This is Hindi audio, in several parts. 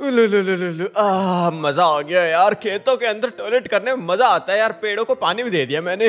आ, मजा आ गया यार खेतों के अंदर टॉयलेट करने में मजा आता है यार पेड़ों को पानी भी दे दिया मैंने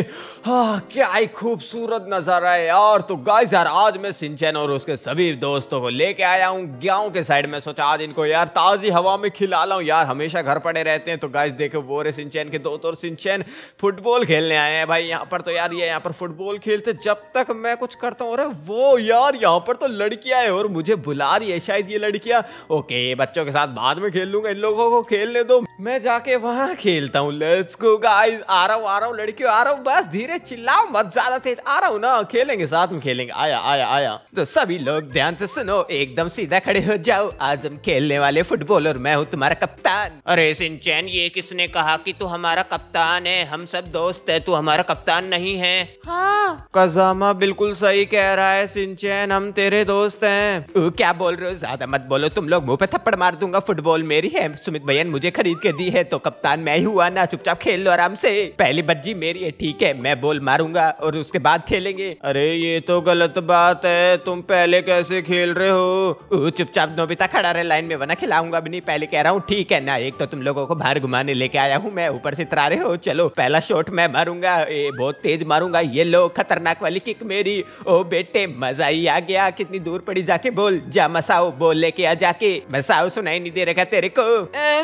आ, क्या ही खूबसूरत नजारा है यार तो गाइस यार आज मैं सिंचन और उसके सभी दोस्तों को लेके आया हूँ गाँव के साइड में सोचा आज इनको यार ताजी हवा में खिला ला यार हमेशा घर पड़े रहते हैं तो गाइस देखो वो रे सिंचन के दोस्त और सिंचन फुटबॉल खेलने आए हैं भाई यहाँ पर तो यार ये यहाँ पर फुटबॉल खेलते जब तक मैं कुछ करता हूँ अरे वो यार यहाँ पर तो लड़कियां है और मुझे बुला रही है शायद ये लड़कियां ओके बच्चों के साथ बाद में खेल लूंगा इन लोगों को खेलने दो मैं जाके वहाँ खेलता हूँ लेट्स गो गाइस आ रहा हूँ आ रहा हूँ लड़कियों आ रहा हूँ बस धीरे चिल्लाओ मत ज्यादा तेज आ रहा हूँ ना खेलेंगे साथ में खेलेंगे आया आया आया तो सभी लोग ध्यान से सुनो एकदम सीधा खड़े हो जाओ आज हम खेलने वाले फुटबॉल और मैं हूँ तुम्हारा कप्तान अरे सिंचैन ये किसने कहा कि तू हमारा कप्तान है हम सब दोस्त है तू हमारा कप्तान नहीं है हाँ। कजामा बिल्कुल सही कह रहा है सिंचैन हम तेरे दोस्त है क्या बोल रहे हो ज्यादा मत बोलो तुम लोग मुंह पे थप्पड़ मार दूंगा फुटबॉल मेरी है सुमित भैया मुझे खरीद के दी है तो कप्तान मैं ही हुआ ना चुपचाप खेल लो आराम से पहली बज्जी मेरी है ठीक है मैं बॉल मारूंगा और उसके बाद खेलेंगे अरे ये तो गलत बात है तुम पहले कैसे खेल रहे हो चुपचाप नोबिता खड़ा रहे लाइन में वना खिलाऊंगा भी नहीं पहले कह रहा हूँ ठीक है ना एक तो तुम लोगों को बाहर घुमाने लेके आया हूँ मैं ऊपर से तरा रहे हो चलो पहला शॉट मैं मारूंगा ये बहुत तेज मारूंगा ये लो खतरनाक वाली किक मेरी ओ बेटे मजा ही आ गया कितनी दूर पड़ी जाके बोल जा मसाओ बोल लेके आ जाके मसाओ सुनाई नहीं दे रखा तेरे को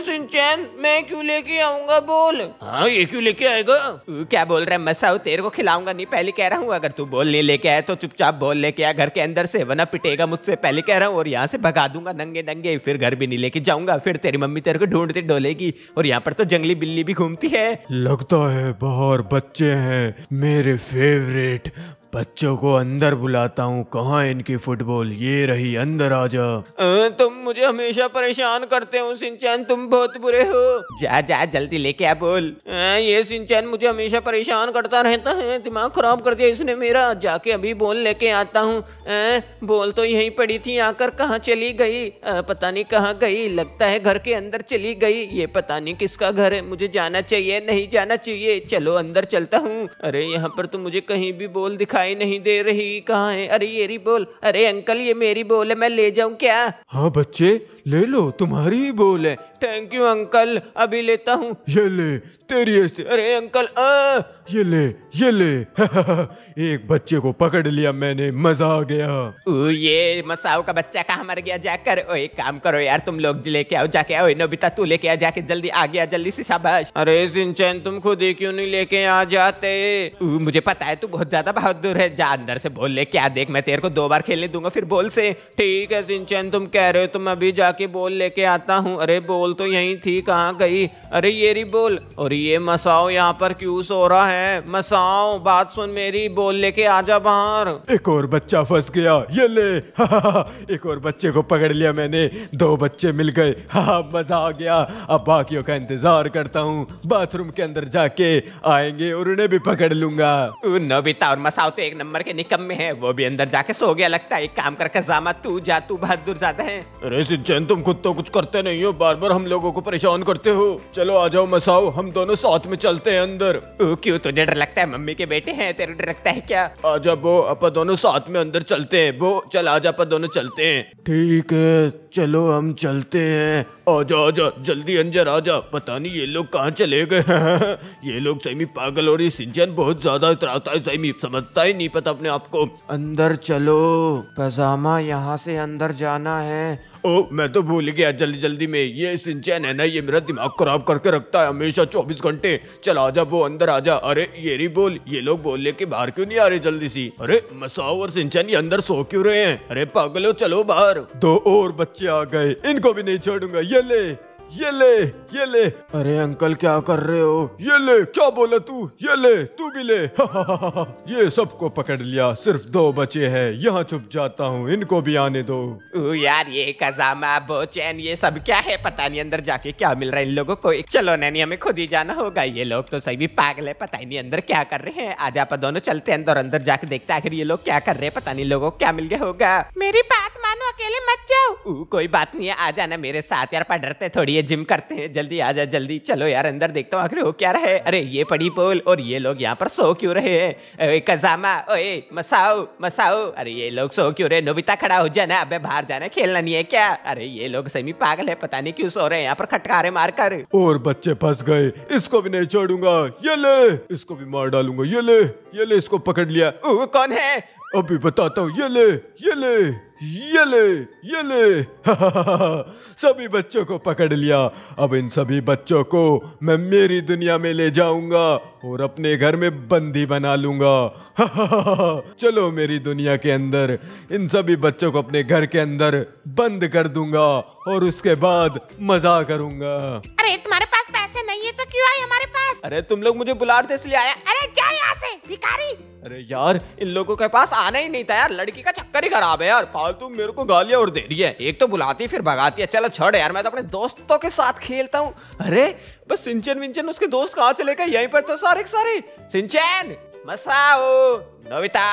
सिंचन मैं क्यों लेके आऊंगा बोल हाँ ये क्यों लेके आएगा क्या बोल रहा है मसाओ तेरे को खिलाऊंगा नहीं पहले कह रहा हूँ अगर तू बोल नहीं लेके आए तो चुपचाप बोल लेके आ घर के अंदर से वना पिटेगा मुझसे पहले कह रहा हूँ और यहाँ से भगा दूंगा नंगे नंगे फिर घर भी नहीं लेके जाऊंगा फिर तेरी मम्मी तेरे को ढूंढती डोलेगी और यहाँ पर तो जंगली बिल्ली भी घूमती है लगता है बाहर बच्चे है मेरे फेवरेट बच्चों को अंदर बुलाता हूँ कहाँ इनकी फुटबॉल ये रही अंदर आ जा तुम मुझे हमेशा परेशान करते हो सिंचन तुम बहुत बुरे हो जा जा जल्दी लेके आ बोल आ, ये सिंचन मुझे हमेशा परेशान करता रहता है दिमाग खराब कर दिया इसने मेरा जाके अभी बोल लेके आता हूँ बोल तो यहीं पड़ी थी आकर कहाँ चली गई आ, पता नहीं कहाँ गई लगता है घर के अंदर चली गई ये पता नहीं किसका घर है मुझे जाना चाहिए नहीं जाना चाहिए चलो अंदर चलता हूँ अरे यहाँ पर तो मुझे कहीं भी बोल दिखा दिखाई नहीं दे रही कहाँ है अरे ये बोल अरे अंकल ये मेरी बोल है मैं ले जाऊँ क्या हाँ बच्चे ले लो तुम्हारी ही बोल है थैंक यू अंकल अभी लेता हूँ ये ले तेरी ऐसी अरे अंकल आ ये ले ये ले एक बच्चे को पकड़ लिया मैंने मजा आ गया ओ ये मसाओ का बच्चा कहाँ मर गया जाकर ओ एक काम करो यार तुम लोग लेके आओ जाके आओ नोबिता तू लेके आ जाके जल्दी आ गया जल्दी से शाबाश अरे सिंचन तुम खुद ही क्यों नहीं लेके आ जाते ओ, मुझे पता है तू बहुत ज्यादा बहादुर बहादुर है जा अंदर से बोल ले क्या देख मैं तेरे को दो बार खेलने दूंगा फिर बोल से ठीक है सिंचन तुम कह रहे हो तुम अभी जाके बोल लेके आता हूँ अरे बोल तो यही थी कहाँ गई अरे ये री बोल और ये मसाओ यहाँ पर क्यों सो रहा है मसाओ बात सुन मेरी बोल लेके आ जा बाहर एक और बच्चा फंस गया ये ले हा, हा, हा, एक और बच्चे को पकड़ लिया मैंने दो बच्चे मिल गए हाँ, मजा आ गया अब बाकियों का इंतजार करता हूँ बाथरूम के अंदर जाके आएंगे और उन्हें भी पकड़ लूंगा नोबिता और मसाओ तो एक नंबर के में है वो भी अंदर जाके सो गया लगता है एक काम करके जामा तू जा तू बहादुर जाता है अरे सिंचन तुम खुद तो कुछ करते नहीं हो बार बार हम लोगों को परेशान करते हो चलो आ जाओ मसाओ हम दोनों साथ में चलते हैं अंदर क्यों तुझे डर लगता है मम्मी के बेटे हैं तेरे डर लगता है क्या आ जाओ बो अपा दोनों साथ में अंदर चलते हैं बो चल आ अपा दोनों चलते हैं ठीक है चलो हम चलते हैं आजा आजा जल्दी अंजर आजा पता नहीं ये लोग कहाँ चले गए ये लोग सैमी पागल और ये सिंचन बहुत ज्यादा इतराता है सैमी समझता ही नहीं पता अपने आप को अंदर चलो पजामा यहाँ से अंदर जाना है ओ मैं तो भूल गया जल्दी जल्दी में ये सिंचैन है ना ये मेरा दिमाग खराब करके रखता है हमेशा चौबीस घंटे चल आ जा वो अंदर आ जा अरे ये री बोल ये लोग बोलने के बाहर क्यों नहीं आ रहे जल्दी सी अरे मसाओ और सिंचैन ये अंदर सो क्यों रहे हैं अरे पागलो चलो बाहर दो और बच्चे आ गए इनको भी नहीं छोड़ूंगा ये ले ये ले ये ले अरे अंकल क्या कर रहे हो ये ले क्या बोला तू ये ले तू भी ले हा हा हा ये सबको पकड़ लिया सिर्फ दो बचे हैं यहाँ छुप जाता हूँ इनको भी आने दो ओ यार ये कजामा चैन ये सब क्या है पता नहीं अंदर जाके क्या मिल रहा है इन लोगों को चलो नैनी हमें खुद ही जाना होगा ये लोग तो सही भी पागल है पता ही नहीं अंदर क्या कर रहे हैं आज आप दोनों चलते अंदर अंदर जाके देखते आखिर ये लोग क्या कर रहे हैं पता नहीं लोगो को क्या मिल गया होगा मेरी बात अकेले मत जाओ ऊ कोई बात नहीं है आ जाना मेरे साथ यार डरते थोड़ी है जिम करते हैं जल्दी आ जा जल्दी चलो यार अंदर देखता हूँ आखिर हो क्या रहे अरे ये पड़ी पोल और ये लोग यहाँ पर सो क्यों रहे हैं कजामा ओए मसाओ मसाओ अरे ये लोग सो क्यों रहे नोबिता खड़ा हो जाना अब बाहर जाना खेलना नहीं है क्या अरे ये लोग सही पागल है पता नहीं क्यूँ सो रहे हैं यहाँ पर खटकारे मार कर और बच्चे फंस गए इसको भी नहीं छोड़ूंगा ये ले इसको भी मार डालूंगा ये ले ये ले इसको पकड़ लिया ओ, कौन है अभी बताता हूँ ये ले ये ले ये ले ये ले सभी बच्चों को पकड़ लिया अब इन सभी बच्चों को मैं मेरी दुनिया में ले जाऊंगा और अपने घर में बंदी बना लूंगा चलो मेरी दुनिया के अंदर इन सभी बच्चों को अपने घर के अंदर बंद कर दूंगा और उसके बाद मजा करूंगा अरे तुम्हारे पास पैसे नहीं है तो क्यों आए हमारे पास अरे तुम लोग मुझे बुला रहे थे इसलिए आया अरे क्या भिखारी अरे यार इन लोगों के पास आना ही नहीं था यार लड़की का चक्कर ही खराब है यार फालतू मेरे को गालियां और दे रही है एक तो बुलाती फिर भगाती है अच्छा, चलो छोड़ यार मैं तो अपने दोस्तों के साथ खेलता हूँ अरे बस सिंचन विंचन उसके दोस्त कहाँ चले गए यहीं पर तो सारे सारे सिंचन मसाओ नविता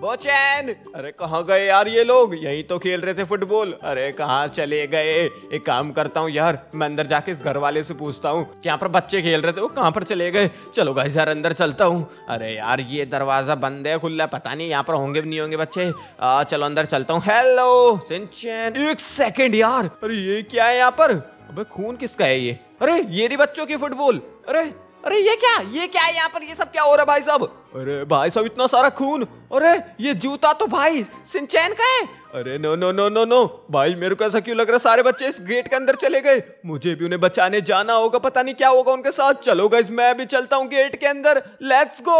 बोचैन अरे कहाँ गए यार ये लोग यही तो खेल रहे थे फुटबॉल अरे कहा चले गए एक काम करता हूँ यार मैं अंदर जाके इस घर वाले से पूछता हूँ यहाँ पर बच्चे खेल रहे थे वो कहाँ पर चले गए चलो भाई यार अंदर चलता हूँ अरे यार ये दरवाजा बंद है खुला पता नहीं यहाँ पर होंगे भी नहीं होंगे बच्चे आ, चलो अंदर चलता हूँ हेलो सिंचैन एक सेकेंड यार अरे ये क्या है यहाँ पर अबे खून किसका है ये अरे ये रही बच्चों की फुटबॉल अरे अरे ये क्या ये क्या है यहाँ पर ये सब क्या हो रहा है भाई साहब अरे भाई साहब इतना सारा खून अरे ये जूता तो भाई सिंचैन का है अरे no no no no no भाई मेरे को ऐसा क्यों लग रहा सारे बच्चे इस गेट के अंदर चले गए मुझे भी उन्हें बचाने जाना होगा पता नहीं क्या होगा उनके साथ चलो गाइज मैं भी चलता हूँ गेट के अंदर लेट्स गो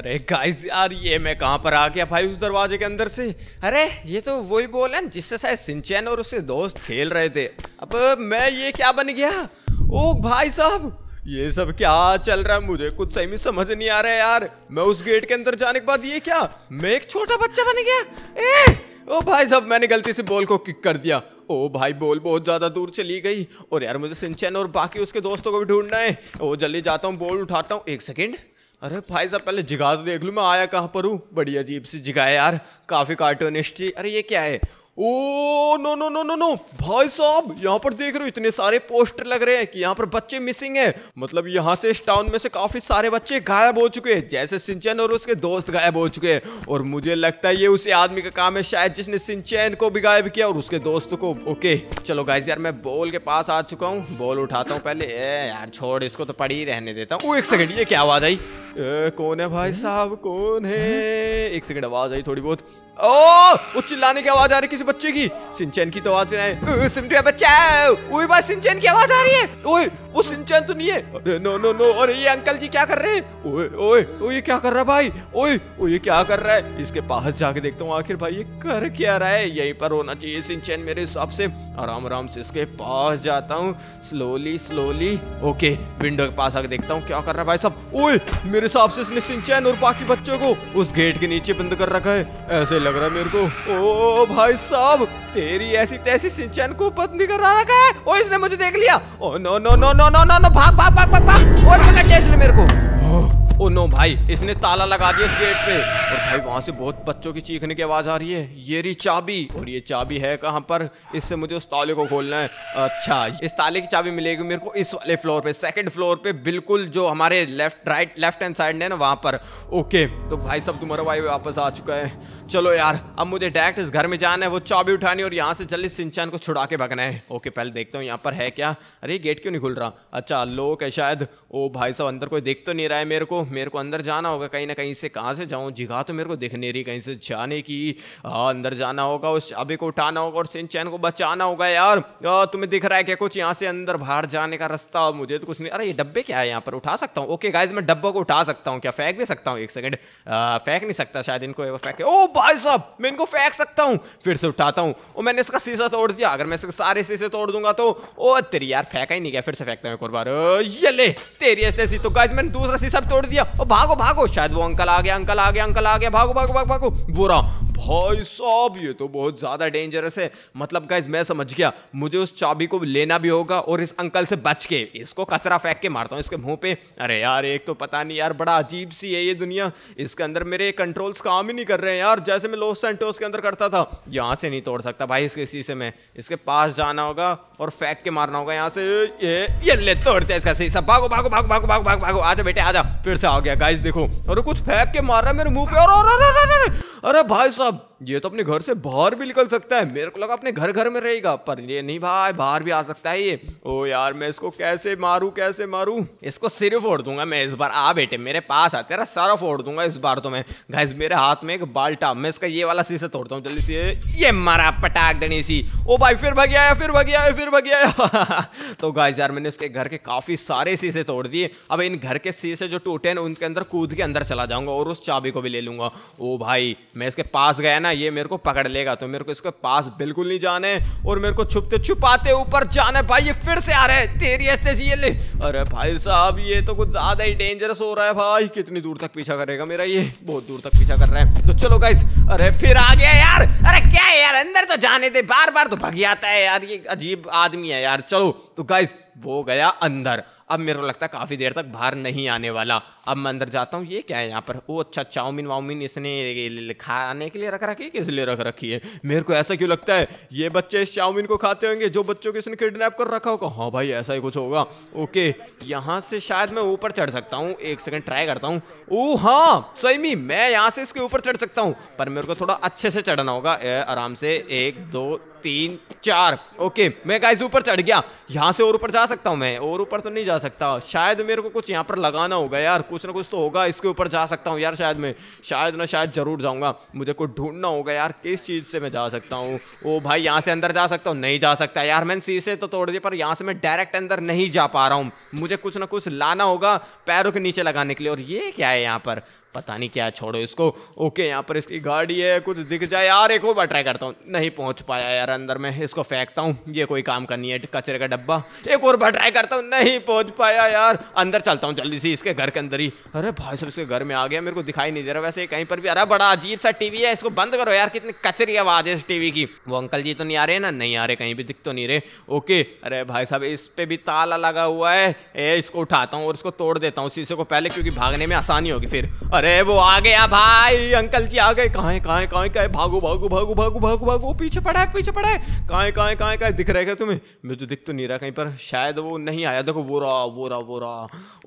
अरे गाइज यार ये मैं कहाँ पर आ गया भाई उस दरवाजे के अंदर से अरे ये तो वही बोल है जिससे शायद सिंचैन और उसके दोस्त खेल रहे थे अब मैं ये क्या बन गया ओ भाई साहब ये सब क्या चल रहा है मुझे कुछ सही में समझ नहीं आ रहा है यार मैं उस गेट के अंदर जाने के बाद ये क्या मैं एक छोटा बच्चा बन गया ए! ओ भाई साहब मैंने गलती से बॉल को किक कर दिया ओ भाई बॉल बहुत ज़्यादा दूर चली गई और यार मुझे सिंचन और बाकी उसके दोस्तों को भी ढूंढना है ओ जल्दी जाता हूँ बॉल उठाता हूँ एक सेकेंड अरे भाई साहब पहले जिगा तो देख लू मैं आया कहाँ पर हूँ बड़ी अजीब सी जिगा यार काफ़ी कार्टूनिस्ट थी अरे ये क्या है oh no no no no no भाई साहब यहाँ पर देख रहे हो इतने सारे पोस्टर लग रहे हैं कि यहाँ पर बच्चे मिसिंग हैं मतलब यहाँ से इस टाउन में से काफी सारे बच्चे गायब हो चुके हैं जैसे सिंचैन और उसके दोस्त गायब हो चुके हैं और मुझे लगता है ये उसी आदमी का काम है शायद जिसने सिंचैन को भी गायब किया और उसके दोस्त को ओके चलो गाइज यार मैं बॉल के पास आ चुका हूँ बॉल उठाता हूँ पहले ए यार छोड़ इसको तो पड़ी ही रहने देता हूँ एक सेकेंड ये क्या आवाज आई कौन है भाई साहब कौन है एक सेकेंड आवाज आई थोड़ी बहुत ओ वो चिल्लाने की आवाज आ रही है किसी बच्चे की सिंचन की तो आवाज नहीं सिमटिया बचाओ ओए बस सिंचन की आवाज आ रही है ओए वो सिंचन तो नहीं है अरे नो नो नो अरे ये अंकल जी क्या कर रहे हैं ओए ओए ये क्या कर रहा है भाई ओए ओ ये क्या कर रहा है इसके पास जाके देखता हूँ आखिर भाई ये कर क्या रहा है यही पर होना चाहिए सिंचन मेरे हिसाब से आराम आराम से इसके पास जाता हूँ स्लोली स्लोली ओके विंडो के पास आके देखता हूँ क्या कर रहा है भाई साहब ओए मेरे हिसाब से इसने सिंचन और बाकी बच्चों को उस गेट के नीचे बंद कर रखा है ऐसे लग रहा है मेरे को ओ भाई साहब तेरी ऐसी तैसी सिंचन को पत्नी कर रहा है ओ इसने मुझे देख लिया oh no no no no no no no भाग भाग भाग भाग भाग और मेरे को हाँ। ओ नो भाई इसने ताला लगा दिया गेट पे और भाई वहां से बहुत बच्चों की चीखने की आवाज़ आ रही है ये रही चाबी और ये चाबी है कहाँ पर इससे मुझे उस ताले को खोलना है अच्छा इस ताले की चाबी मिलेगी मेरे को इस वाले फ्लोर पे सेकंड फ्लोर पे बिल्कुल जो हमारे left right left hand side है ना वहाँ पर ओके तो भाई सब तुम्हारा भाई वापस आ चुका है चलो यार अब मुझे डायरेक्ट इस घर में जाना है वो चाबी उठानी और यहाँ से जल्दी सिंचान को छुड़ा के भगना है ओके पहले देखता हूँ यहाँ पर है क्या अरे गेट क्यों नहीं खुल रहा अच्छा लोक है शायद ओ भाई साहब अंदर कोई देख तो नहीं रहा है मेरे को मेरे को अंदर जाना होगा कहीं ना कहीं से कहाँ से जाऊँ जिगा तो मेरे को दिख नहीं रही कहीं से जाने की आ, अंदर जाना होगा उस चाबी को उठाना होगा और सिंह चैन को बचाना होगा यार आ, तुम्हें दिख रहा है क्या कुछ यहाँ से अंदर बाहर जाने का रास्ता मुझे तो कुछ नहीं अरे ये डब्बे क्या है यहाँ पर उठा सकता हूँ ओके गाइज मैं डब्बों को उठा सकता हूँ क्या फेंक भी सकता हूँ एक सेकेंड फेंक नहीं सकता शायद इनको फेंक ओ भाई साहब मैं इनको फेंक सकता हूँ फिर से उठाता हूँ और मैंने इसका शीशा तोड़ दिया अगर मैं इसके सारे शीशे तोड़ दूंगा तो ओ तेरी यार फेंका ही नहीं गया फिर से फेंकता हूँ एक और बार ये ले तेरी ऐसी तो गाइज मैंने दूसरा शीशा तोड़ दिया दिया और भागो भागो शायद वो अंकल आ गया अंकल आ गया अंकल आ गया भागो भागो भागो भागो वो रहा भाई साहब ये तो बहुत ज़्यादा डेंजरस है मतलब गाइज मैं समझ गया मुझे उस चाबी को लेना भी होगा और इस अंकल से बच के इसको कचरा फेंक के मारता हूँ इसके मुंह पे अरे यार एक तो पता नहीं यार बड़ा अजीब सी है ये दुनिया इसके अंदर मेरे कंट्रोल्स काम ही नहीं कर रहे हैं यार जैसे मैं लोस सेंटोस के अंदर करता था यहाँ से नहीं तोड़ सकता भाई इसके इसी से मैं इसके पास जाना होगा और फेंक के मारना होगा यहाँ से ये ये ले तोड़ते इसका शीशा भागो भागो भागो भागो भागो भागो भागो आ बेटे आ फिर से आ गया गाइस देखो अरे कुछ फेंक के मार रहा है मेरे मुंह पे और अरे भाई साहब ये तो अपने घर से बाहर भी निकल सकता है मेरे को लगा अपने घर घर में रहेगा पर ये नहीं भाई बाहर भी आ सकता है ये ओ यार मैं इसको कैसे मारू कैसे मारू इसको सिर फोड़ दूंगा मैं इस बार आ बेटे मेरे पास आ तेरा सारा फोड़ दूंगा इस बार तो मैं घर मेरे हाथ में एक बाल्टा मैं इसका ये वाला शीशा तोड़ता हूँ जल्दी से ये मारा पटाख देनी सी ओ भाई फिर भाग आया फिर भाग आया फिर भाग आया तो गाय यार मैंने इसके घर के काफी सारे शीशे तोड़ दिए अब इन घर के शीशे जो टूटे हैं उनके अंदर कूद के अंदर चला जाऊंगा और उस चाबी को भी ले लूंगा ओ भाई मैं इसके पास गया ना ये मेरे को पकड़ लेगा तो मेरे को इसके पास बिल्कुल नहीं जाना है और मेरे को छुपते छुपाते ऊपर जाना है भाई ये फिर से आ रहा है तेरी ऐसे ये ले अरे भाई साहब ये तो कुछ ज्यादा ही डेंजरस हो रहा है भाई कितनी दूर तक पीछा करेगा मेरा ये बहुत दूर तक पीछा कर रहा है तो चलो गाइस अरे फिर आ गया यार अरे क्या है यार अंदर तो जाने दे बार बार तो भग जाता है यार ये अजीब आदमी है यार चलो तो गाइस वो गया अंदर अब मेरे को लगता है काफी देर तक बाहर नहीं आने वाला अब मैं अंदर जाता हूँ ये क्या है यहाँ पर वो अच्छा चाउमिन वाउमिन इसने खाने के लिए रख रखी है किस लिए रख रखी है मेरे को ऐसा क्यों लगता है ये बच्चे इस चाउमिन को खाते होंगे जो बच्चों को इसने किडनैप कर रखा होगा हाँ भाई ऐसा ही कुछ होगा ओके यहाँ से शायद मैं ऊपर चढ़ सकता हूँ एक सेकेंड ट्राई करता हूँ ओ हाँ सही मैं यहाँ से इसके ऊपर चढ़ सकता हूँ पर मेरे को थोड़ा अच्छे से चढ़ना होगा आराम से एक दो तीन चार ओके मैं गाइस ऊपर चढ़ गया यहाँ से और ऊपर जा सकता हूँ मैं और ऊपर तो नहीं जा सकता शायद मेरे को कुछ यहाँ पर लगाना होगा यार कुछ ना कुछ तो होगा इसके ऊपर जा सकता हूँ यार शायद मैं शायद ना शायद ज़रूर जाऊँगा मुझे कुछ ढूंढना होगा यार किस चीज़ से मैं जा सकता हूँ ओ भाई यहाँ से अंदर जा सकता हूँ नहीं जा सकता यार मैंने शीशे तो तोड़ दिए पर यहाँ से मैं डायरेक्ट अंदर नहीं जा पा रहा हूँ मुझे कुछ ना कुछ लाना होगा पैरों के नीचे लगाने के लिए और ये क्या है यहाँ पर पता नहीं क्या छोड़ो इसको ओके यहाँ पर इसकी गाड़ी है कुछ दिख जाए यार एक और बार ट्राई करता हूँ नहीं पहुँच पाया यार अंदर में इसको फेंकता हूँ ये कोई काम करनी है कचरे का डब्बा एक और बार ट्राई करता हूँ नहीं पहुँच पाया यार अंदर चलता हूँ जल्दी से इसके घर के अंदर ही अरे भाई सब इसके घर में आ गया मेरे को दिखाई नहीं दे रहा वैसे कहीं पर भी अरे बड़ा अजीब सा टीवी है इसको बंद करो यार कितनी कचरी आवाज़ है इस टीवी की वो अंकल जी तो नहीं आ रहे ना नहीं आ रहे कहीं भी दिख तो नहीं रहे ओके अरे भाई साहब इस पर भी ताला लगा हुआ है ए, इसको उठाता हूँ और इसको तोड़ देता हूँ शीशे को पहले क्योंकि भागने में आसानी होगी फिर अरे अरे वो आ गया भाई अंकल जी आ गए कहा है कहा है भागो भागो भागो भागो भागो भागो पीछे पड़ा है पीछे पड़ा है कहा है कहा है कहाँ दिख रहे क्या तुम्हें मैं तो दिख तो नहीं रहा कहीं पर शायद वो नहीं आया देखो वो रहा वो रहा वो रहा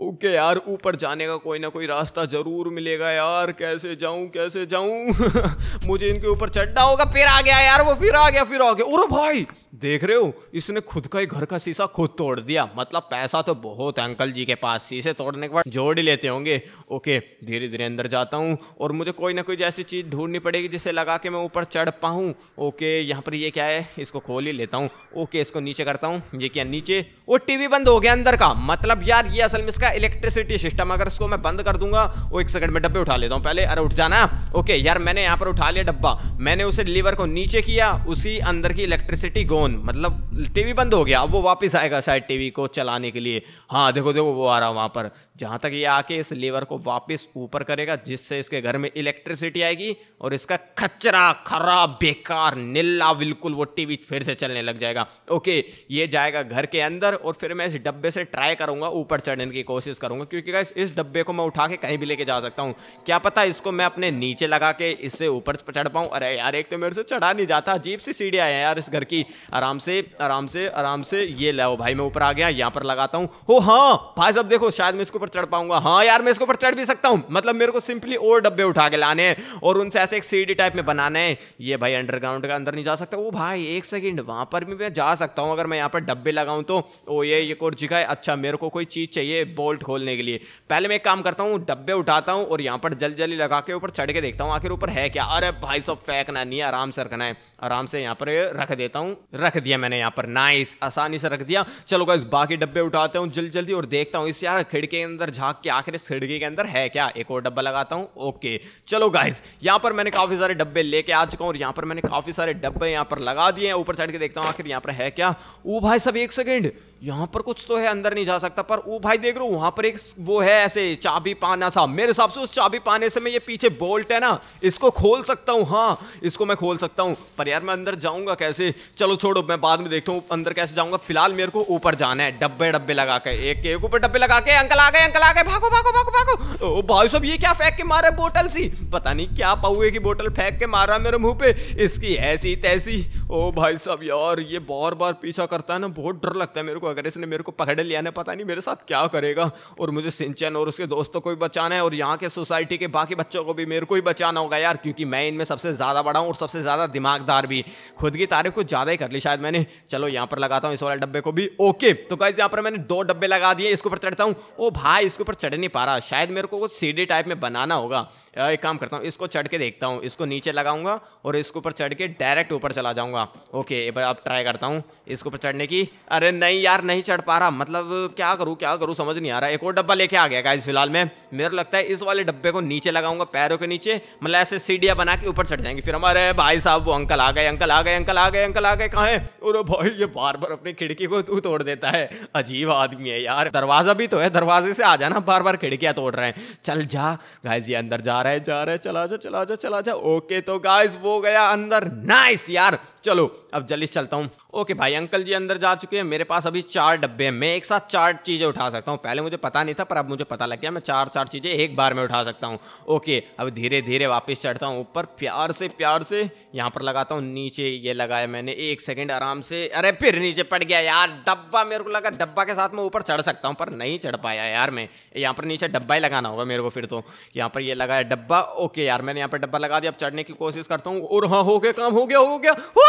ओके यार ऊपर जाने का कोई ना कोई रास्ता जरूर मिलेगा यार कैसे जाऊं कैसे जाऊं मुझे इनके ऊपर चढ़ना होगा फिर आ गया यार वो फिर आ गया फिर आ गया और भाई देख रहे हो इसने खुद का ही घर का शीशा खुद तोड़ दिया मतलब पैसा तो बहुत है अंकल जी के पास शीशे तोड़ने के बाद जोड़ ही लेते होंगे ओके धीरे धीरे अंदर जाता हूँ और मुझे कोई ना कोई ऐसी चीज़ ढूंढनी पड़ेगी जिसे लगा के मैं ऊपर चढ़ पाऊँ ओके यहाँ पर ये क्या है इसको खोल ही लेता हूँ ओके इसको नीचे करता हूँ ये क्या नीचे वो टीवी बंद हो गया अंदर का मतलब यार ये असल में इसका इलेक्ट्रिसिटी सिस्टम अगर इसको मैं बंद कर दूंगा वो एक सेकंड में डब्बे उठा लेता हूँ पहले अरे उठ जाना ओके यार मैंने यहाँ पर उठा लिया डब्बा मैंने उसे लीवर को नीचे किया उसी अंदर की इलेक्ट्रिसिटी गोन मतलब टीवी बंद हो गया अब वो वापस आएगा शायद टीवी को चलाने के लिए हाँ देखो देखो वो आ रहा वहां पर जहां तक ये आके इस लीवर को वापस ऊपर कर करेगा जिससे इसके घर में इलेक्ट्रिसिटी आएगी और इसका कचरा खराब बेकार नीला बिल्कुल वो टीवी फिर से चलने लग जाएगा ओके ये जाएगा घर के अंदर और फिर मैं इस डब्बे से ट्राई करूंगा ऊपर चढ़ने की कोशिश करूंगा क्योंकि गाइस इस डब्बे को मैं उठा के कहीं भी लेके जा सकता हूँ क्या पता इसको मैं अपने नीचे लगा के इससे ऊपर चढ़ पाऊँ अरे यार एक तो मेरे से चढ़ा नहीं जाता अजीब सी सीढ़ियाँ हैं यार इस घर की आराम से आराम से आराम से ये लाओ भाई मैं ऊपर आ गया यहाँ पर लगाता हूँ हो हाँ भाई साहब देखो शायद मैं इसके ऊपर चढ़ पाऊंगा हाँ यार मैं इसके ऊपर चढ़ भी सकता हूँ मतलब मेरे को सिंपली और डब्बे उठा के लाने और उनसे ऐसे एक सीडी टाइप में बनाना है ये भाई अंडरग्राउंड का अंदर नहीं जा सकता वो भाई एक सेकेंड वहां पर भी मैं जा सकता हूँ अगर मैं यहाँ पर डब्बे लगाऊँ तो ओ ये ये कोर्जी का है अच्छा मेरे को कोई चीज़ चाहिए बोल्ट खोलने के लिए पहले मैं एक काम करता हूँ डब्बे उठाता हूँ और यहाँ पर जल जल्दी लगा के ऊपर चढ़ के देखता हूँ आखिर ऊपर है क्या अरे भाई सब फेंकना नहीं आराम से रखना है आराम से यहाँ पर रख देता हूँ रख दिया मैंने यहाँ पर नाइस आसानी से रख दिया चलो गाइस बाकी डब्बे उठाते हूँ जल्दी जल्दी और देखता हूँ इस यार खिड़की के अंदर झाक के आखिर इस खिड़की के अंदर है क्या एक और डब्बा लगाता हूँ ओके चलो गाइज यहाँ पर मैंने काफ़ी सारे डब्बे लेके आ चुका हूँ और यहाँ पर मैंने काफ़ी सारे डब्बे यहाँ पर लगा दिए हैं ऊपर साइड के देखता हूँ आखिर यहाँ पर है क्या वो भाई सब एक सेकेंड यहाँ पर कुछ तो है अंदर नहीं जा सकता पर वो भाई देख रहे वहां पर एक वो है ऐसे चाबी पाना सा मेरे हिसाब से उस चाबी पाने से मैं ये पीछे बोल्ट है ना इसको खोल सकता हूँ हाँ इसको मैं खोल सकता हूँ पर यार मैं अंदर जाऊंगा कैसे चलो छोड़ो मैं बाद में देखता हूँ अंदर कैसे जाऊंगा फिलहाल मेरे को ऊपर जाना है डब्बे डब्बे लगा के एक एक ऊपर डब्बे लगा के अंकल आ गए अंकल आ गए भागो भागो भागो भागो ओ भाई साहब ये क्या फेंक के मारा है सी पता नहीं क्या पाउए की बोटल फेंक के मारा मेरे मुंह पे इसकी ऐसी तैसी ओ भाई साहब यार ये बार बार पीछा करता है ना बहुत डर लगता है मेरे को को अगर इसने मेरे को पकड़ लिया ना पता नहीं मेरे साथ क्या करेगा और मुझे सिंचन और उसके दोस्तों को भी बचाना है और यहाँ के सोसाइटी के बाकी बच्चों को भी मेरे को ही बचाना होगा यार क्योंकि मैं इनमें सबसे ज़्यादा बड़ा हूँ और सबसे ज़्यादा दिमागदार भी खुद की तारीफ कुछ ज़्यादा ही कर ली शायद मैंने चलो यहाँ पर लगाता हूँ इस वाले डब्बे को भी ओके तो गाइज यहाँ पर मैंने दो डब्बे लगा दिए इसके ऊपर चढ़ता हूँ ओ भाई इसके ऊपर चढ़ नहीं पा रहा शायद मेरे को कुछ सीढ़ी टाइप में बनाना होगा एक काम करता हूँ इसको चढ़ के देखता हूँ इसको नीचे लगाऊंगा और इसके ऊपर चढ़ के डायरेक्ट ऊपर चला जाऊंगा ओके अब ट्राई करता हूँ इसके ऊपर चढ़ने की अरे नहीं यार यार नहीं चढ़ पा रहा मतलब क्या करूँ क्या करूँ समझ नहीं आ रहा एक और डब्बा लेके आ गया गाइज फिलहाल में मेरे लगता है इस वाले डब्बे को नीचे लगाऊंगा पैरों के नीचे मतलब ऐसे सीढ़िया बना के ऊपर चढ़ जाएंगे फिर हमारे भाई साहब वो अंकल आ गए अंकल आ गए अंकल आ गए अंकल आ गए कहाँ है और भाई ये बार बार अपनी खिड़की को तू तोड़ देता है अजीब आदमी है यार दरवाजा भी तो है दरवाजे से आ जाना बार बार खिड़कियाँ तोड़ रहे हैं चल जा गाइज ये अंदर जा रहे है जा रहे है चला जा चला जा चला जा ओके तो गाइज वो गया अंदर नाइस यार चलो अब जल्दी चलता हूँ ओके भाई अंकल जी अंदर जा चुके हैं मेरे पास अभी चार डब्बे हैं मैं एक साथ चार चीज़ें उठा सकता हूँ पहले मुझे पता नहीं था पर अब मुझे पता लग गया मैं चार चार चीज़ें एक बार में उठा सकता हूँ ओके अब धीरे धीरे वापस चढ़ता हूँ ऊपर प्यार से प्यार से यहाँ पर लगाता हूँ नीचे ये लगाया मैंने एक सेकेंड आराम से अरे फिर नीचे पड़ गया यार डब्बा मेरे को लगा डब्बा के साथ मैं ऊपर चढ़ सकता हूँ पर नहीं चढ़ पाया यार मैं यहाँ पर नीचे डब्बा ही लगाना होगा मेरे को फिर तो यहाँ पर ये लगाया डब्बा ओके यार मैंने यहाँ पर डब्बा लगा दिया अब चढ़ने की कोशिश करता हूँ और हाँ हो गया काम हो गया हो गया हो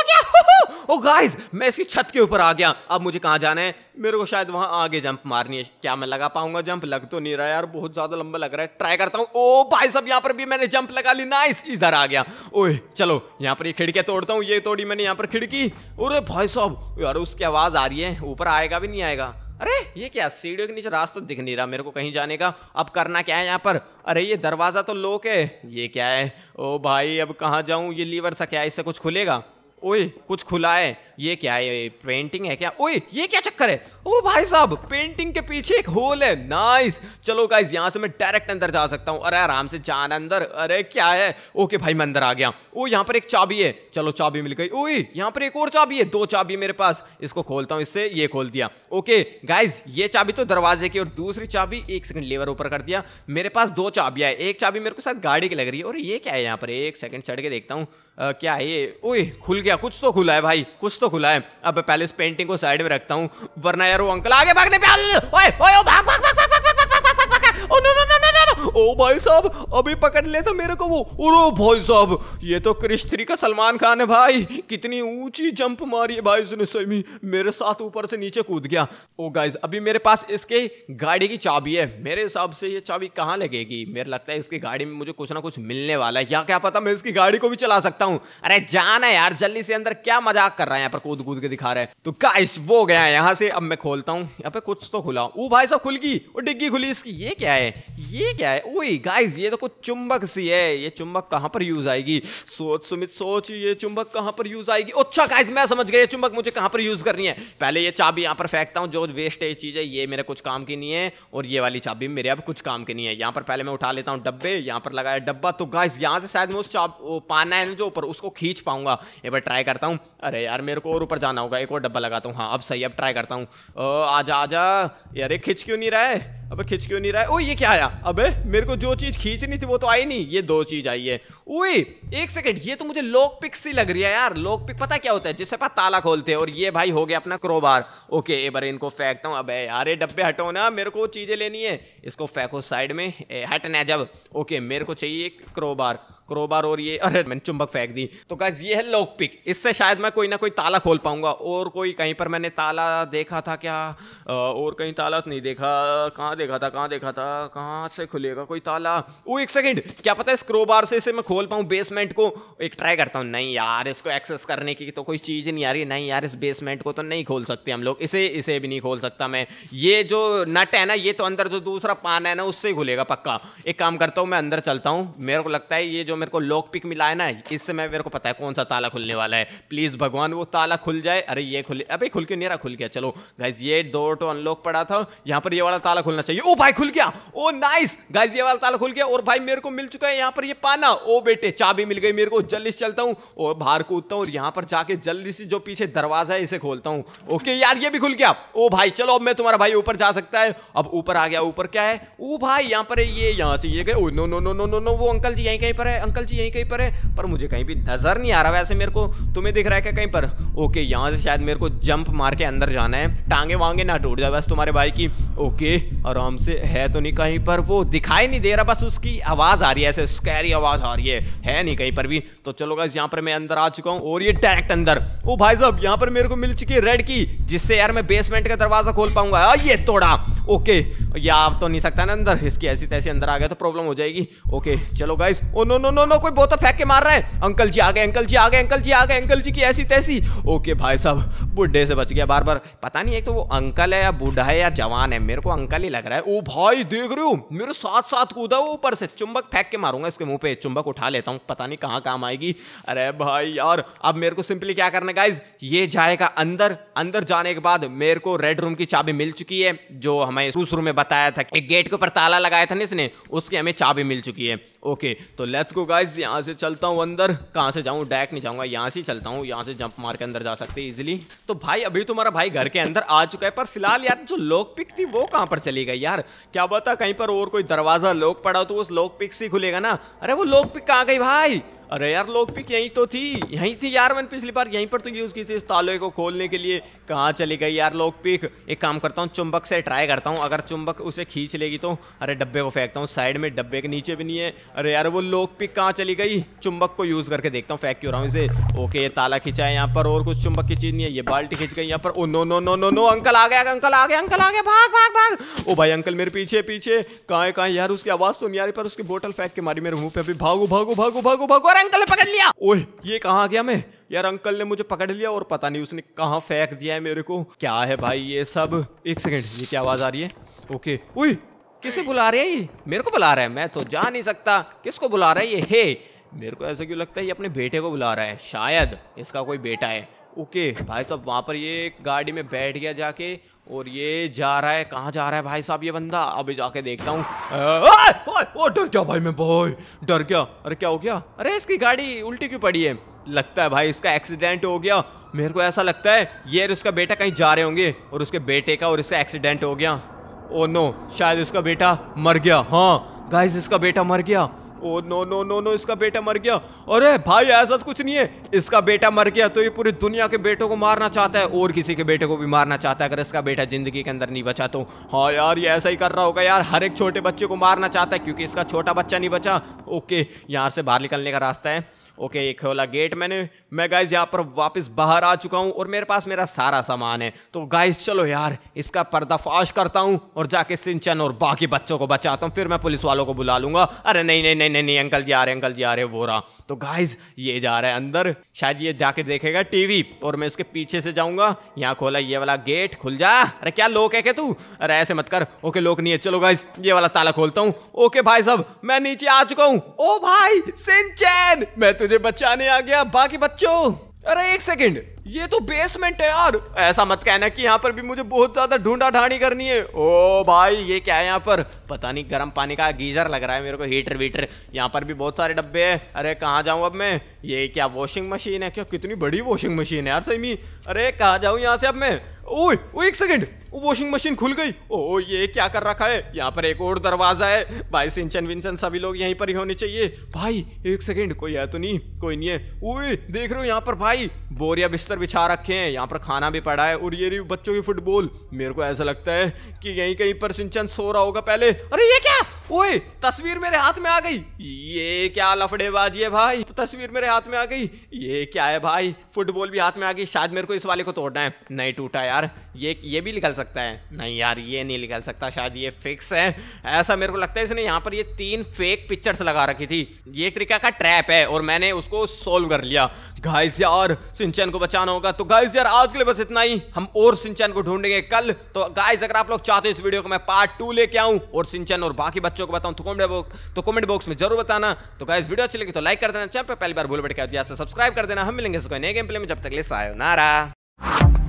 ओ गाइस oh, मैं इसकी छत के ऊपर आ गया अब मुझे कहाँ जाना है मेरे को शायद वहाँ आगे जंप मारनी है क्या मैं लगा पाऊंगा जंप लग तो नहीं रहा यार बहुत ज़्यादा लंबा लग रहा है ट्राई करता हूँ ओ oh, भाई साहब यहाँ पर भी मैंने जंप लगा ली नाइस इधर आ गया ओए चलो यहाँ पर ये खिड़कियाँ तोड़ता हूँ ये तोड़ी मैंने यहाँ पर खिड़की अरे भाई साहब यार उसकी आवाज़ आ रही है ऊपर आएगा भी नहीं आएगा अरे ये क्या सीढ़ियों के नीचे रास्ता दिख नहीं रहा मेरे को कहीं जाने का अब करना क्या है यहाँ पर अरे ये दरवाज़ा तो लोक है ये क्या है ओ भाई अब कहाँ जाऊँ ये लीवर सा क्या इससे कुछ खुलेगा ओए कुछ खुला है ये क्या है पेंटिंग है क्या ओए ये क्या चक्कर है ओ भाई साहब पेंटिंग के पीछे एक होल है नाइस चलो गाइज यहाँ से मैं डायरेक्ट अंदर जा सकता हूँ अरे आराम से जान अंदर अरे क्या है ओके भाई मैं अंदर आ गया ओ यहाँ पर एक चाबी है चलो चाबी मिल गई ओए यहाँ पर एक और चाबी है दो चाबी मेरे पास इसको खोलता हूँ इससे ये खोल दिया ओके गाइज ये चाबी तो दरवाजे की और दूसरी चाबी एक सेकंड लेवर ऊपर कर दिया मेरे पास दो चाबियाँ है एक चाबी मेरे को साथ गाड़ी की लग रही है और ये क्या है यहाँ पर एक सेकंड चढ़ के देखता हूँ क्या है ये ओए खुल गया कुछ तो खुला है भाई कुछ तो तो खुला है अब पहले इस पेंटिंग को साइड में रखता हूँ वरना यार वो अंकल आगे भागने पे ओए ओए भाग भाग भाग भाग भाग भाग भाग भाग भाग भाग ओ भाई साहब अभी पकड़ ले तो मेरे को वो अरे भाई साहब ये तो क्रिस्त्री का सलमान खान है भाई कितनी ऊंची जंप मारी है भाई उसने सही मेरे साथ ऊपर से नीचे कूद गया ओ गाइज अभी मेरे पास इसके गाड़ी की चाबी है मेरे हिसाब से ये चाबी कहाँ लगेगी मेरे लगता है इसकी गाड़ी में मुझे कुछ ना कुछ मिलने वाला है या क्या पता मैं इसकी गाड़ी को भी चला सकता हूँ अरे जाना यार जल्दी से अंदर क्या मजाक कर रहा है यहाँ पर कूद कूद के दिखा रहे तो गाइस वो गया है यहाँ से अब मैं खोलता हूँ यहाँ पे कुछ तो खुला ओ भाई साहब खुल गई और डिग्गी खुली इसकी ये क्या है ये क्या है ओए गाइस ये तो कुछ चुंबक सी है ये चुंबक कहां पर यूज आएगी सोच सुमित सोच ये चुंबक कहां पर यूज आएगी अच्छा गाइस मैं समझ गया ये चुंबक मुझे कहां पर यूज करनी है पहले ये चाबी यहां पर फेंकता हूं जो वेस्टेज चीज है ये मेरे कुछ काम की नहीं है और ये वाली चाबी मेरे अब कुछ काम की नहीं है यहां पर पहले मैं उठा लेता हूं डब्बे यहां पर लगाया डब्बा तो गाइस यहां से शायद मैं उस चाप पाना है जो ऊपर उसको खींच पाऊंगा एक बार ट्राई करता हूं अरे यार मेरे को और ऊपर जाना होगा एक और डब्बा लगाता हूं हां अब सही अब ट्राई करता हूं हूँ आजा आजा अरे खींच क्यों नहीं रहा है अबे खिंच क्यों नहीं रहा है ओ ये क्या आया अबे मेरे को जो चीज खींचनी थी वो तो आई नहीं ये दो चीज आई है ओए एक सेकंड ये तो मुझे लॉक पिक सी लग रही है यार लॉक पिक पता क्या होता है जिससे पास ताला खोलते हैं और ये भाई हो गया अपना क्रोबार ओके ए बार इनको फेंकता हूँ अब यार डब्बे हटो ना मेरे को चीजें लेनी है इसको फेंको साइड में हटना जब ओके मेरे को चाहिए क्रोबार क्रोबार और ये अरे मैंने चुंबक फेंक दी तो गैस ये है लॉक पिक इससे शायद मैं कोई ना कोई ताला खोल पाऊंगा और कोई कहीं पर मैंने ताला देखा था क्या और कहीं ताला तो नहीं देखा कहाँ देखा था कहाँ देखा था कहाँ से खुलेगा कोई ताला वो एक सेकेंड क्या पता इस क्रोबार से इसे मैं खोल पाऊँ बेसमेंट को एक ट्राई करता हूँ नहीं यार इसको एक्सेस करने की तो कोई चीज़ ही नहीं आ रही नहीं यार इस बेसमेंट को तो नहीं खोल सकते हम लोग इसे इसे भी नहीं खोल सकता मैं ये जो नट है ना ये तो अंदर जो दूसरा पान है ना उससे ही खुलेगा पक्का एक काम करता हूँ मैं अंदर चलता हूँ मेरे को लगता है ये जो मेरे को लॉक पिक मिला है ना इससे मैं मेरे को पता है कौन सा ताला खुलने वाला है प्लीज़ भगवान वो ताला खुल जाए अरे ये खुल अबे खुल के नहीं रहा खुल गया चलो गाइज ये डोर टू अनलॉक पड़ा था यहाँ पर ये वाला ताला खुलना चाहिए ओ भाई खुल गया ओ नाइस गाइज ये वाला ताला खुल गया और भाई मेरे को मिल चुका है यहाँ पर ये पाना ओ बेटे चाबी मिल गई मेरे को जल्दी से चलता हूँ और बाहर कूदता हूँ और यहाँ पर जाके जल्दी से जो पीछे दरवाजा है इसे खोलता हूँ ओके यार ये भी खुल गया ओ भाई चलो अब मैं तुम्हारा भाई ऊपर जा सकता है अब ऊपर आ गया ऊपर क्या है ओ भाई यहाँ पर ये यहाँ से ये गए oh no no no no no no वो अंकल जी यहीं कहीं पर है अंकल जी यहीं कहीं पर है पर मुझे कहीं भी नज़र नहीं आ रहा वैसे मेरे को तुम्हें दिख रहा है क्या कहीं पर ओके यहाँ से शायद मेरे को जंप मार के अंदर जाना है टांगे वांगे ना टूट जाए बस तुम्हारे भाई की ओके आराम से है तो नहीं कहीं पर वो दिखाई नहीं दे रहा बस उसकी आवाज़ आ रही है ऐसे स्कैरी आवाज़ आ रही है है नहीं कहीं पर भी तो चलो बस यहाँ पर मैं अंदर आ चुका हूँ और ये डायरेक्ट अंदर ओ भाई साहब यहाँ पर मेरे को मिल चुकी है रेड की जिससे यार मैं बेसमेंट का दरवाज़ा खोल पाऊंगा हाँ, ये तोड़ा ओके या आप तो नहीं सकता ना अंदर इसकी ऐसी तैसी अंदर आ गया तो प्रॉब्लम हो जाएगी ओके चलो guys oh no no no no कोई बोतल फेंक के मार रहा है अंकल जी आ गए अंकल जी आ गए अंकल जी आ गए अंकल जी की ऐसी तैसी ओके भाई साहब बुढ़े से बच गया बार बार पता नहीं एक तो वो अंकल है या बूढ़ा है या जवान है मेरे को अंकल ही लग रहा है ओ भाई देख रहे हो मेरे साथ साथ कूदा वो ऊपर से चुंबक फेंक के मारूंगा इसके मुंह पे चुंबक उठा लेता हूँ पता नहीं कहाँ काम आएगी अरे भाई यार अब मेरे को सिंपली क्या करना गाइज ये जाएगा अंदर अंदर जाने के बाद मेरे को रेड रूम की चाबी मिल चुकी है जो हमें उस रूम में बताया था एक गेट के ऊपर ताला लगाया था ना इसने उसकी हमें चाबी मिल चुकी है ओके तो लेट्स गो गाइज यहाँ से चलता हूँ अंदर कहाँ से जाऊँ डैक नहीं जाऊँगा यहाँ से चलता हूँ यहाँ से जंप मार के अंदर जा सकते हैं इजिली तो भाई अभी तुम्हारा तो भाई घर के अंदर आ चुका है पर फिलहाल यार जो लॉक पिक थी वो कहाँ पर चली गई यार क्या पता कहीं पर और कोई दरवाजा लॉक पड़ा हो तो उस लॉक पिक से खुलेगा ना अरे वो लॉक पिक कहाँ गई भाई अरे यार लोग पिक यहीं तो थी यहीं थी यार मैंने पिछली बार यहीं पर तो यूज़ की थी इस ताले को खोलने के लिए कहाँ चली गई यार लोग पिक एक काम करता हूँ चुंबक से ट्राई करता हूँ अगर चुंबक उसे खींच लेगी तो अरे डब्बे को फेंकता हूँ साइड में डब्बे के नीचे भी नहीं है अरे यार वो लोग पिक कहाँ चली गई चुंबक को यूज़ करके देखता हूँ फेंक क्यों रहा हूँ इसे ओके ये ताला खींचा है यहाँ पर और कुछ चुंबक की चीज़ नहीं है ये बाल्टी खींच गई यहाँ पर oh no no no no no uncle आ गया अंकल आ गया अंकल आ गया भाग भाग भाग ओ oh, भाई अंकल मेरे पीछे पीछे कहाँ कहाँ यार उसकी आवाज़ तो नहीं आ रही पर उसकी बोटल फेंक के मारी मेरे मुँह पे अभी भागो भागो भागो भागो भागो अंकल ने पकड़ लिया ओए ये कहा गया मैं यार अंकल ने मुझे पकड़ लिया और पता नहीं उसने कहा फेंक दिया है मेरे को क्या है भाई ये सब एक सेकेंड ये क्या आवाज़ आ रही है ओके ओए किसे बुला रहे हैं ये मेरे को बुला रहा है मैं तो जा नहीं सकता किसको बुला रहा है ये हे मेरे को ऐसा क्यों लगता है ये अपने बेटे को बुला रहा है शायद इसका कोई बेटा है ओके भाई साहब वहाँ पर ये गाड़ी में बैठ गया जाके और ये जा रहा है कहाँ जा रहा है भाई साहब ये बंदा अभी जाके देखता हूँ डर क्या भाई मैं भाई डर गया अरे क्या हो गया अरे इसकी गाड़ी उल्टी क्यों पड़ी है लगता है भाई इसका एक्सीडेंट हो गया मेरे को ऐसा लगता है ये और उसका बेटा कहीं जा रहे होंगे और उसके बेटे का और इसका एक्सीडेंट हो गया ओ नो शायद इसका बेटा मर गया हाँ गाइस इसका बेटा मर गया oh no no no no इसका बेटा मर गया अरे भाई ऐसा तो कुछ नहीं है इसका बेटा मर गया तो ये पूरी दुनिया के बेटों को मारना चाहता है और किसी के बेटे को भी मारना चाहता है अगर इसका बेटा जिंदगी के अंदर नहीं बचा तो हाँ यार ये ऐसा ही कर रहा होगा यार हर एक छोटे बच्चे को मारना चाहता है क्योंकि इसका छोटा बच्चा नहीं बचा ओके यहाँ से बाहर निकलने का रास्ता है ओके ये खोला गेट मैंने मैं गाइज यहाँ पर वापस बाहर आ चुका हूँ और मेरे पास मेरा सारा सामान है तो गाइज चलो यार इसका पर्दाफाश करता हूँ और जाके सिंचन और बाकी बच्चों को बचाता हूँ फिर मैं पुलिस वालों को बुला लूंगा अरे नहीं नहीं नहीं नहीं नहीं नहीं अंकल जी आ रहे अंकल जी आ रहे वो रहा तो गाइज ये जा रहा है अंदर शायद ये जाके देखेगा टीवी और मैं इसके पीछे से जाऊंगा यहाँ खोला ये वाला गेट खुल जा अरे क्या लोक है क्या तू अरे ऐसे मत कर ओके लोक नहीं है चलो गाइज ये वाला ताला खोलता हूँ ओके भाई साहब मैं नीचे आ चुका हूँ ओ भाई सिंचैन मैं तुझे बचाने आ गया बाकी बच्चों अरे एक सेकंड ये तो बेसमेंट है यार ऐसा मत कहना कि यहाँ पर भी मुझे बहुत ज्यादा ढूंढा ढाणी करनी है ओ भाई ये क्या है यहाँ पर पता नहीं गर्म पानी का गीजर लग रहा है मेरे को हीटर वीटर यहाँ पर भी बहुत सारे डब्बे हैं अरे कहाँ जाऊँ अब मैं ये क्या वॉशिंग मशीन है क्या कितनी बड़ी वॉशिंग मशीन है यार सही अरे कहाँ जाऊँ यहाँ से अब मैं ओ एक सेकेंड वॉशिंग मशीन खुल गई ओ ये क्या कर रखा है यहाँ पर एक और दरवाजा है भाई सिंचन विंचन सभी लोग यहीं पर ही होने चाहिए भाई एक सेकेंड कोई है तो नहीं कोई नहीं है ओए देख रहे हो यहाँ पर भाई बोरिया बिस्तर बिछा रखे हैं यहाँ पर खाना भी पड़ा है और ये रही बच्चों की फुटबॉल मेरे को ऐसा लगता है कि यहीं कहीं पर सिंचन सो रहा होगा पहले अरे ये क्या ओए तस्वीर मेरे हाथ में आ गई ये क्या लफड़ेबाजी है भाई तस्वीर मेरे हाथ में आ गई ये क्या है भाई फुटबॉल भी हाथ में आ गई शायद मेरे को इस वाले को तोड़ना है नहीं टूटा यार ये ये भी निकल सकता है नहीं यार ये नहीं निकल सकता शायद ये फिक्स है ऐसा मेरे को लगता है इसने यहाँ पर ये तीन फेक पिक्चर्स लगा रखी थी ये एक तरीका का ट्रैप है और मैंने उसको सोल्व कर लिया गाइस यार सिंचन को बचाना होगा तो गाइस यार आज के लिए बस इतना ही हम और सिंचन को ढूंढेंगे कल तो गाइस अगर आप लोग चाहते हो इस वीडियो को मैं पार्ट टू लेके आऊँ और सिंचन और बाकी बच्चों को बताऊँ तो कॉमेंट बॉक्स तो कॉमेंट बॉक्स में जरूर बताना तो गाइस वीडियो अच्छी लगी तो लाइक कर देना चैनल पर पहली बार भूल बैठ के सब्सक्राइब तो कर देना हम मिलेंगे नए गेम प्ले में जब तक ले सायो नारा